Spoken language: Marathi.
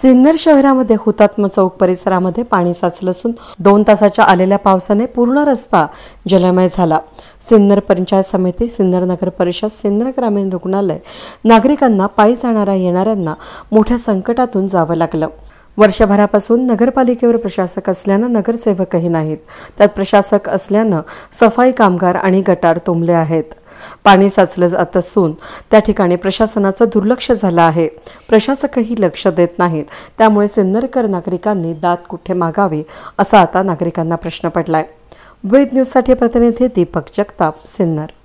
सिन्नर शहरामध्ये हुतात्म चौक परिसरामध्ये पाणी साचलं असून दोन तासाच्या आलेल्या पावसाने पूर्ण रस्ता जलमय झाला सिन्नर पंचायत समिती सिन्नर नगर परिषद सिन्नर ग्रामीण रुग्णालय नागरिकांना पायी जाणाऱ्या येणाऱ्यांना मोठ्या संकटातून जावं लागलं वर्षभरापासून नगरपालिकेवर प्रशासक असल्यानं नगरसेवकही नाहीत त्यात प्रशासक असल्यानं सफाई कामगार आणि गटार तुंबले आहेत पाणी साचलं जात असून त्या ठिकाणी प्रशासनाचं दुर्लक्ष झालं आहे प्रशासकही लक्ष देत नाहीत त्यामुळे सिन्नरकर नागरिकांनी दात कुठे मागावे असा आता नागरिकांना प्रश्न पडलाय वेद न्यूजसाठी प्रतिनिधी दीपक जगताप सिन्नर